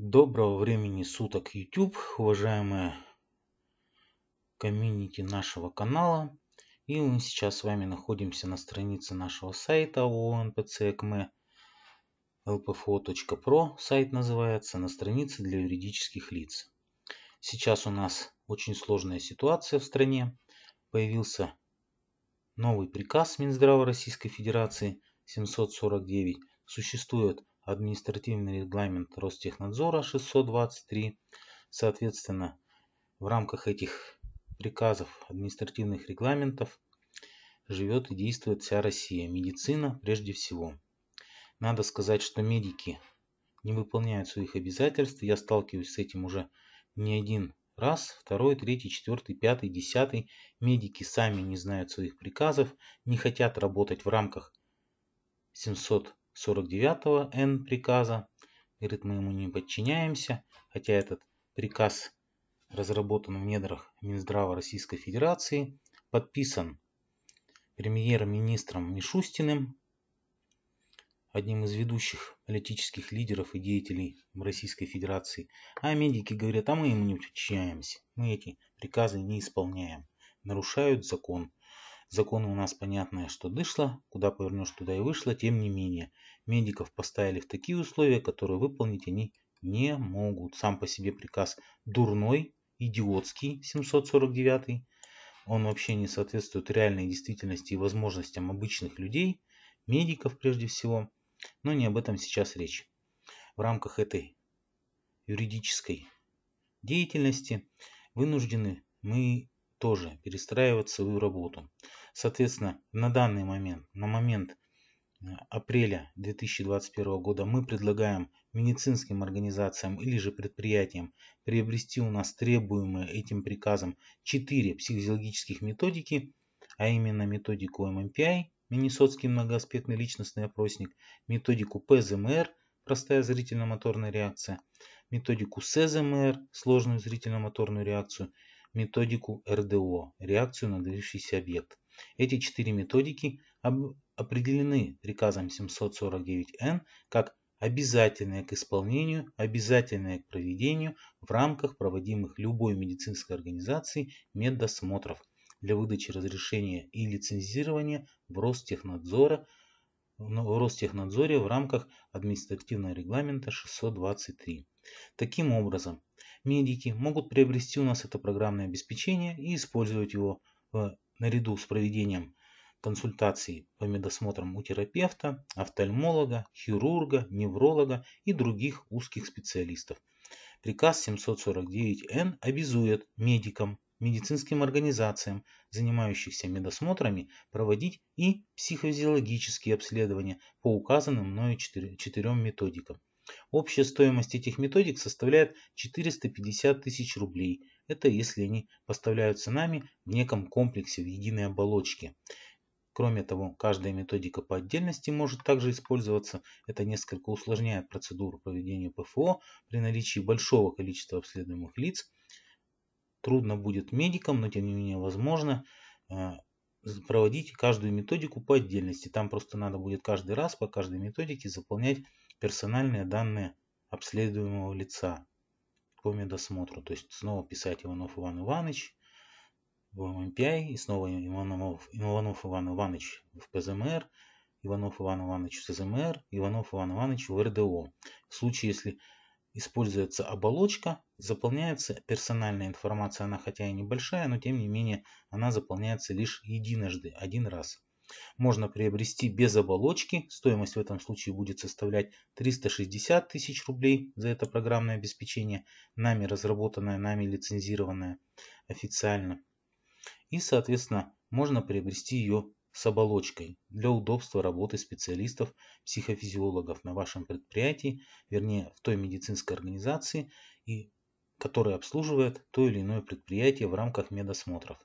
Доброго времени суток YouTube, уважаемые комьюнити нашего канала. И мы сейчас с вами находимся на странице нашего сайта ООНПЦКМ эм, lpfo.pro, сайт называется, на странице для юридических лиц. Сейчас у нас очень сложная ситуация в стране. Появился новый приказ Минздрава Российской Федерации 749. Существует административный регламент Ростехнадзора 623. Соответственно, в рамках этих приказов административных регламентов живет и действует вся Россия. Медицина прежде всего. Надо сказать, что медики не выполняют своих обязательств. Я сталкиваюсь с этим уже не один раз, второй, третий, четвертый, пятый, десятый. Медики сами не знают своих приказов, не хотят работать в рамках 700 49 Н приказа. Говорит, мы ему не подчиняемся, хотя этот приказ разработан в недрах Минздрава Российской Федерации, подписан премьер-министром Мишустиным, одним из ведущих политических лидеров и деятелей Российской Федерации. А медики говорят, а мы ему не подчиняемся, мы эти приказы не исполняем, нарушают закон. Законы у нас понятное, что дышло, куда повернешь, туда и вышло, тем не менее. Медиков поставили в такие условия, которые выполнить они не могут. Сам по себе приказ дурной, идиотский 749. Он вообще не соответствует реальной действительности и возможностям обычных людей, медиков прежде всего. Но не об этом сейчас речь. В рамках этой юридической деятельности вынуждены мы тоже перестраивать свою работу. Соответственно, на данный момент, на момент апреля 2021 года мы предлагаем медицинским организациям или же предприятиям приобрести у нас требуемые этим приказом 4 психофизиологических методики, а именно методику ММПИ, Миннесотский многоаспектный личностный опросник, методику ПЗМР, простая зрительно-моторная реакция, методику СЗМР, сложную зрительно-моторную реакцию, методику РДО, реакцию на движущийся объект. Эти четыре методики определены приказом 749Н как обязательные к исполнению, обязательные к проведению в рамках проводимых любой медицинской организацией меддосмотров для выдачи разрешения и лицензирования в Ростехнадзора ну, в Ростехнадзоре в рамках административного регламента 623. Таким образом, медики могут приобрести у нас это программное обеспечение и использовать его в, э, наряду с проведением Консультации по медосмотрам у терапевта, офтальмолога, хирурга, невролога и других узких специалистов. Приказ 749Н обязует медикам, медицинским организациям, занимающимся медосмотрами, проводить и психофизиологические обследования по указанным мною четырем методикам. Общая стоимость этих методик составляет 450 тысяч рублей. Это если они поставляются нами в неком комплексе в единой оболочке. Кроме того, каждая методика по отдельности может также использоваться. Это несколько усложняет процедуру проведения ПФО при наличии большого количества обследуемых лиц. Трудно будет медикам, но тем не менее возможно э, проводить каждую методику по отдельности. Там просто надо будет каждый раз по каждой методике заполнять персональные данные обследуемого лица по медосмотру. То есть снова писать Иванов Иван Иванович, в ММПИ, а, и снова Иванов, Иванов Иван Иванович в ПЗМР, Иванов Иван Иванович в СЗМР, Иванов Иван Иванович в РДО. В случае, если используется оболочка, заполняется персональная информация, она хотя и небольшая, но тем не менее она заполняется лишь единожды, один раз. Можно приобрести без оболочки, стоимость в этом случае будет составлять 360 тысяч рублей за это программное обеспечение, нами разработанное, нами лицензированное официально и, соответственно, можно приобрести ее с оболочкой для удобства работы специалистов, психофизиологов на вашем предприятии, вернее в той медицинской организации, и, которая обслуживает то или иное предприятие в рамках медосмотров.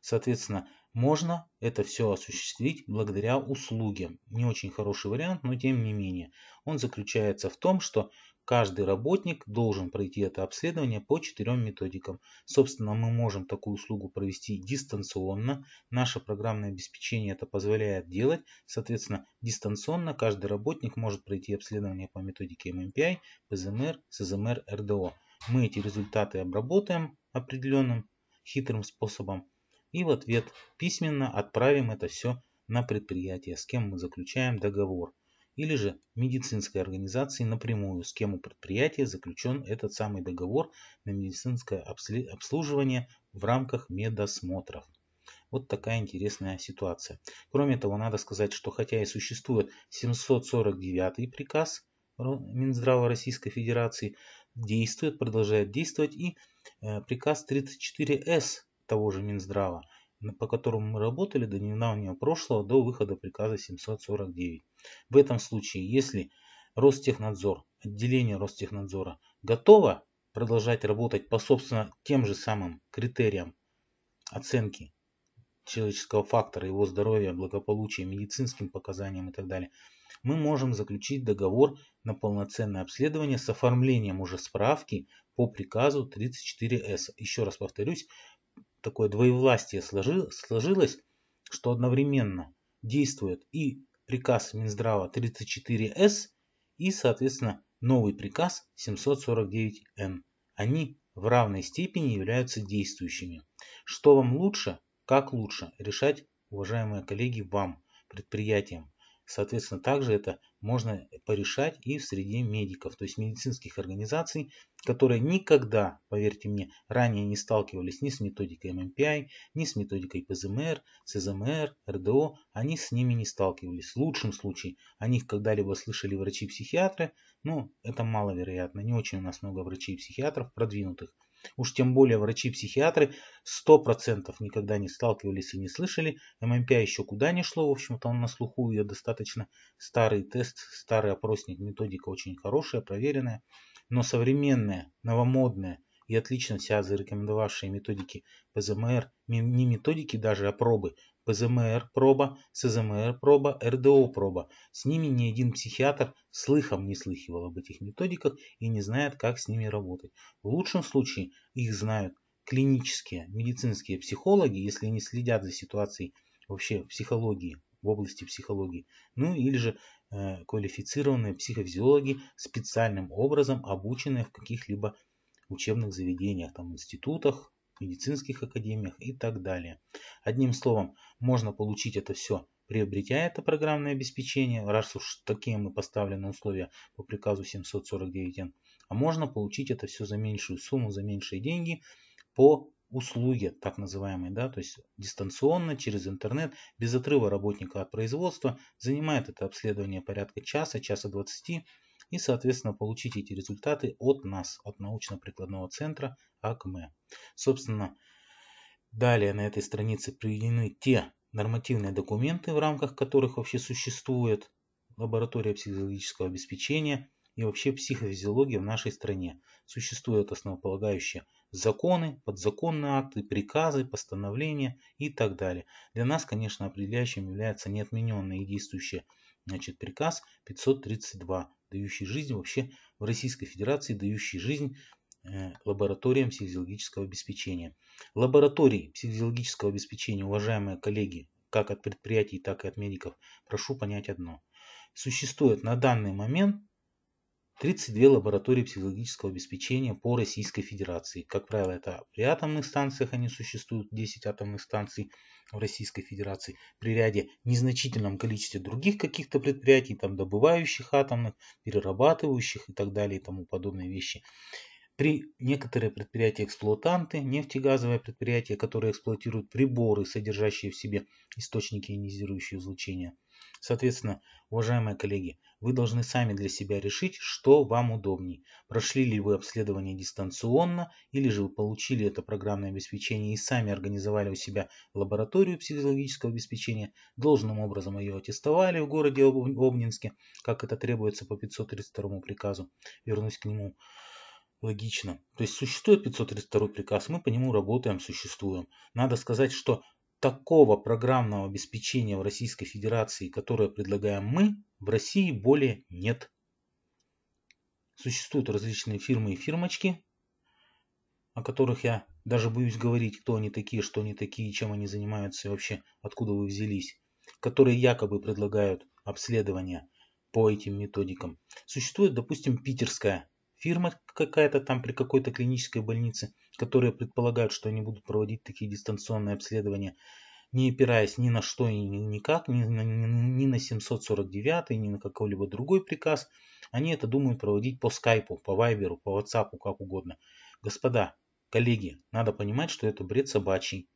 Соответственно, можно это все осуществить благодаря услуге. Не очень хороший вариант, но тем не менее. Он заключается в том, что Каждый работник должен пройти это обследование по четырем методикам. Собственно, мы можем такую услугу провести дистанционно. Наше программное обеспечение это позволяет делать. Соответственно, дистанционно каждый работник может пройти обследование по методике MMPI, ПЗМР, СЗМР, РДО. Мы эти результаты обработаем определенным хитрым способом и в ответ письменно отправим это все на предприятие, с кем мы заключаем договор или же медицинской организации напрямую, с кем у предприятия заключен этот самый договор на медицинское обслуживание в рамках медосмотров. Вот такая интересная ситуация. Кроме того, надо сказать, что хотя и существует 749 приказ Минздрава Российской Федерации, действует, продолжает действовать и э, приказ 34С того же Минздрава по которому мы работали до недавнего прошлого, до выхода приказа 749. В этом случае, если Ростехнадзор, отделение Ростехнадзора готово продолжать работать по, собственно, тем же самым критериям оценки человеческого фактора, его здоровья, благополучия, медицинским показаниям и так далее, мы можем заключить договор на полноценное обследование с оформлением уже справки по приказу 34С. Еще раз повторюсь, такое двоевластие сложилось, что одновременно действует и приказ Минздрава 34С и, соответственно, новый приказ 749Н. Они в равной степени являются действующими. Что вам лучше, как лучше решать, уважаемые коллеги, вам, предприятиям. Соответственно, также это можно порешать и в среде медиков, то есть медицинских организаций, которые никогда, поверьте мне, ранее не сталкивались ни с методикой ММПИ, ни с методикой ПЗМР, СЗМР, РДО, они с ними не сталкивались. В лучшем случае о них когда-либо слышали врачи-психиатры, но ну, это маловероятно, не очень у нас много врачей-психиатров продвинутых. Уж тем более врачи-психиатры 100% никогда не сталкивались и не слышали. ММП еще куда не шло, в общем-то он на слуху, ее достаточно старый тест, старый опросник, методика очень хорошая, проверенная. Но современная, новомодная и отлично себя зарекомендовавшие методики ПЗМР, не методики даже, а пробы, ПЗМР-проба, СЗМР-проба, РДО-проба. С ними ни один психиатр слыхом не слыхивал об этих методиках и не знает, как с ними работать. В лучшем случае их знают клинические медицинские психологи, если они следят за ситуацией вообще в психологии, в области психологии, ну или же э, квалифицированные психофизиологи, специальным образом обученные в каких-либо учебных заведениях, там институтах, медицинских академиях и так далее. Одним словом, можно получить это все, приобретя это программное обеспечение, раз уж такие мы поставлены условия по приказу 749Н, а можно получить это все за меньшую сумму, за меньшие деньги по услуге, так называемой, да, то есть дистанционно, через интернет, без отрыва работника от производства. Занимает это обследование порядка часа, часа 20 и, соответственно, получить эти результаты от нас, от научно-прикладного центра АКМЭ. Собственно, далее на этой странице приведены те нормативные документы, в рамках которых вообще существует лаборатория психологического обеспечения и вообще психофизиология в нашей стране. Существуют основополагающие законы, подзаконные акты, приказы, постановления и так далее. Для нас, конечно, определяющим является неотмененный и действующий значит, приказ 532 дающий жизнь вообще в Российской Федерации, дающий жизнь э, лабораториям психофизиологического обеспечения. Лаборатории психофизиологического обеспечения, уважаемые коллеги, как от предприятий, так и от медиков, прошу понять одно. Существует на данный момент 32 лаборатории психологического обеспечения по Российской Федерации. Как правило, это при атомных станциях они существуют, 10 атомных станций в Российской Федерации, при ряде незначительном количестве других каких-то предприятий, там добывающих атомных, перерабатывающих и так далее и тому подобные вещи. При некоторые предприятия-эксплуатанты, нефтегазовые предприятия, которые эксплуатируют приборы, содержащие в себе источники ионизирующего излучения – Соответственно, уважаемые коллеги, вы должны сами для себя решить, что вам удобнее. Прошли ли вы обследование дистанционно, или же вы получили это программное обеспечение и сами организовали у себя лабораторию психологического обеспечения, должным образом ее аттестовали в городе Обнинске, как это требуется по 532 приказу. Вернусь к нему. Логично. То есть существует 532 приказ, мы по нему работаем, существуем. Надо сказать, что такого программного обеспечения в Российской Федерации, которое предлагаем мы, в России более нет. Существуют различные фирмы и фирмочки, о которых я даже боюсь говорить, кто они такие, что они такие, чем они занимаются и вообще откуда вы взялись, которые якобы предлагают обследование по этим методикам. Существует, допустим, питерская фирма какая-то там при какой-то клинической больнице, которые предполагают, что они будут проводить такие дистанционные обследования, не опираясь ни на что и никак, ни на, ни на 749, ни на какой-либо другой приказ. Они это думают проводить по скайпу, по вайберу, по ватсапу, как угодно. Господа, коллеги, надо понимать, что это бред собачий.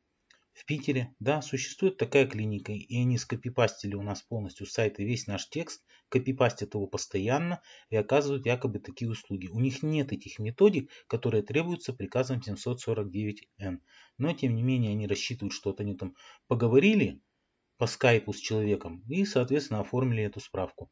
В Питере, да, существует такая клиника, и они скопипастили у нас полностью сайт и весь наш текст, копипастят его постоянно и оказывают якобы такие услуги. У них нет этих методик, которые требуются приказом 749Н. Но, тем не менее, они рассчитывают, что вот они там поговорили по скайпу с человеком и, соответственно, оформили эту справку.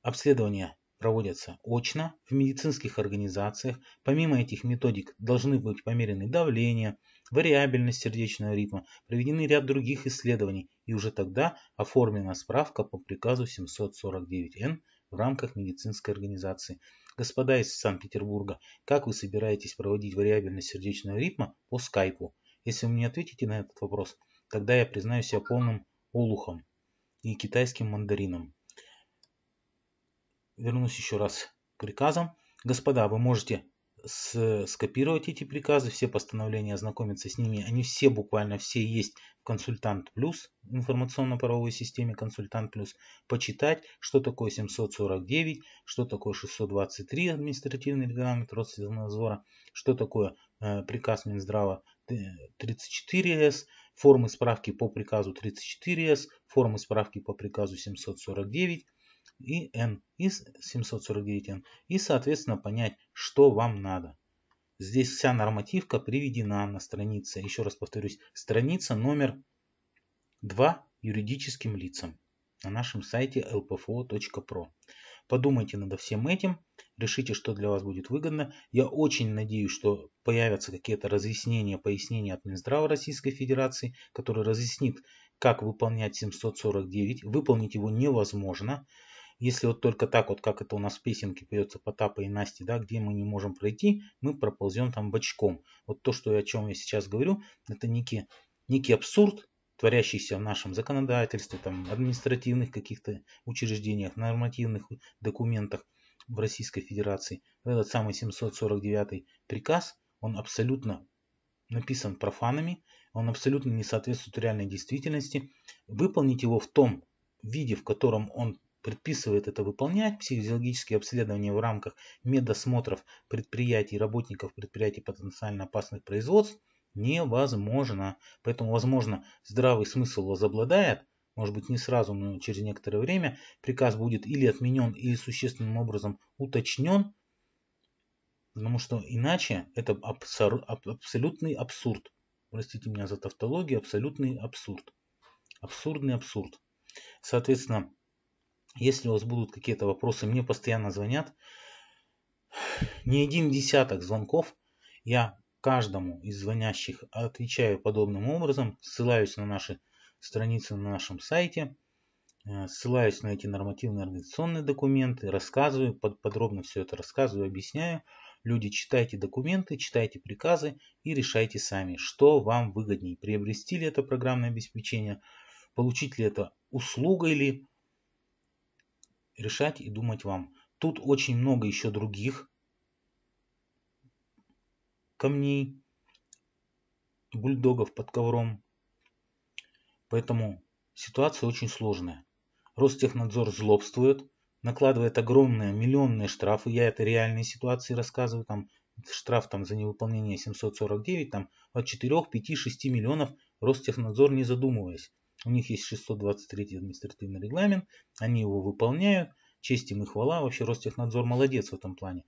Обследование проводятся очно в медицинских организациях. Помимо этих методик должны быть померены давление, вариабельность сердечного ритма, проведены ряд других исследований и уже тогда оформлена справка по приказу 749Н в рамках медицинской организации. Господа из Санкт-Петербурга, как вы собираетесь проводить вариабельность сердечного ритма по скайпу? Если вы мне ответите на этот вопрос, тогда я признаю себя полным олухом и китайским мандарином. Вернусь еще раз к приказам. Господа, вы можете с, скопировать эти приказы, все постановления, ознакомиться с ними. Они все, буквально все есть в «Консультант плюс», информационно-правовой системе «Консультант плюс», почитать, что такое 749, что такое 623, административный регламент Росздравнадзора, что такое э, приказ Минздрава 34С, формы справки по приказу 34С, формы справки по приказу 749, и n из 749n и соответственно понять, что вам надо. Здесь вся нормативка приведена на странице, еще раз повторюсь, страница номер 2 юридическим лицам на нашем сайте lpfo.pro. Подумайте над всем этим, решите, что для вас будет выгодно. Я очень надеюсь, что появятся какие-то разъяснения, пояснения от Минздрава Российской Федерации, который разъяснит, как выполнять 749. Выполнить его невозможно. Если вот только так вот, как это у нас в песенке поется Потапа и Насти, да, где мы не можем пройти, мы проползем там бочком. Вот то, что, о чем я сейчас говорю, это некий, некий абсурд, творящийся в нашем законодательстве, там, административных каких-то учреждениях, нормативных документах в Российской Федерации. Этот самый 749 приказ, он абсолютно написан профанами, он абсолютно не соответствует реальной действительности. Выполнить его в том виде, в котором он предписывает это выполнять, психофизиологические обследования в рамках медосмотров предприятий, работников предприятий потенциально опасных производств невозможно. Поэтому, возможно, здравый смысл возобладает, может быть не сразу, но через некоторое время приказ будет или отменен, или существенным образом уточнен, потому что иначе это абсолютный абсурд. Простите меня за тавтологию, абсолютный абсурд. Абсурдный абсурд. Соответственно, если у вас будут какие-то вопросы, мне постоянно звонят. Не один десяток звонков. Я каждому из звонящих отвечаю подобным образом. Ссылаюсь на наши страницы на нашем сайте. Э, ссылаюсь на эти нормативные организационные документы. Рассказываю, подробно все это рассказываю, объясняю. Люди, читайте документы, читайте приказы и решайте сами, что вам выгоднее. Приобрести ли это программное обеспечение, получить ли это услуга или решать и думать вам. Тут очень много еще других камней, бульдогов под ковром. Поэтому ситуация очень сложная. Ростехнадзор злобствует, накладывает огромные миллионные штрафы. Я это реальные ситуации рассказываю. Там штраф там, за невыполнение 749, там от 4, 5, 6 миллионов Ростехнадзор не задумываясь. У них есть 623 административный регламент, они его выполняют, честь им и хвала, вообще Ростехнадзор молодец в этом плане.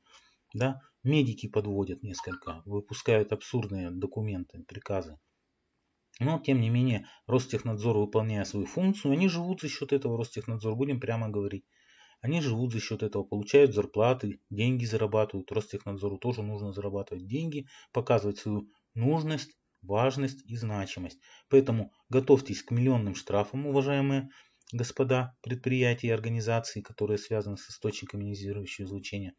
Да? Медики подводят несколько, выпускают абсурдные документы, приказы. Но, тем не менее, Ростехнадзор, выполняя свою функцию, они живут за счет этого, Ростехнадзор, будем прямо говорить. Они живут за счет этого, получают зарплаты, деньги зарабатывают. Ростехнадзору тоже нужно зарабатывать деньги, показывать свою нужность, важность и значимость. Поэтому готовьтесь к миллионным штрафам, уважаемые господа предприятия и организации, которые связаны с источниками ионизирующего излучения.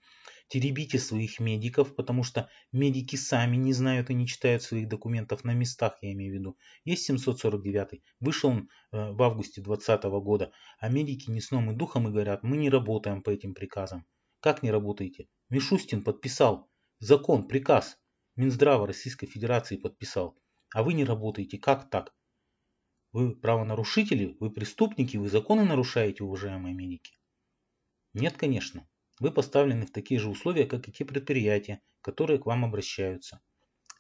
Теребите своих медиков, потому что медики сами не знают и не читают своих документов на местах, я имею в виду. Есть 749, вышел он э, в августе 2020 года, а медики не сном и духом и говорят, мы не работаем по этим приказам. Как не работаете? Мишустин подписал закон, приказ. Минздрава Российской Федерации подписал. А вы не работаете. Как так? Вы правонарушители, вы преступники, вы законы нарушаете, уважаемые медики? Нет, конечно. Вы поставлены в такие же условия, как и те предприятия, которые к вам обращаются.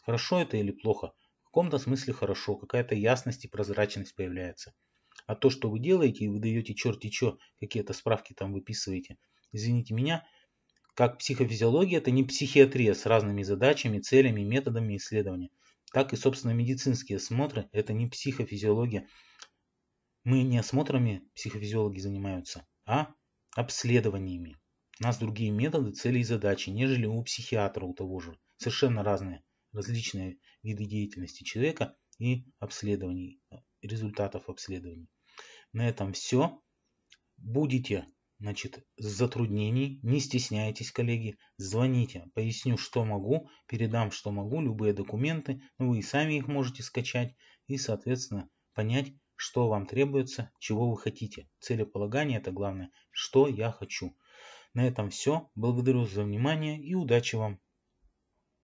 Хорошо это или плохо? В каком-то смысле хорошо, какая-то ясность и прозрачность появляется. А то, что вы делаете и вы даете черти чё, какие-то справки там выписываете, извините меня, как психофизиология – это не психиатрия с разными задачами, целями, методами исследования, так и, собственно, медицинские осмотры – это не психофизиология. Мы не осмотрами психофизиологи занимаются, а обследованиями. У нас другие методы, цели и задачи, нежели у психиатра, у того же. Совершенно разные, различные виды деятельности человека и обследований, результатов обследований. На этом все. Будете значит, затруднений, не стесняйтесь, коллеги, звоните, поясню, что могу, передам, что могу, любые документы, ну, вы и сами их можете скачать и, соответственно, понять, что вам требуется, чего вы хотите. Целеполагание – это главное, что я хочу. На этом все. Благодарю за внимание и удачи вам!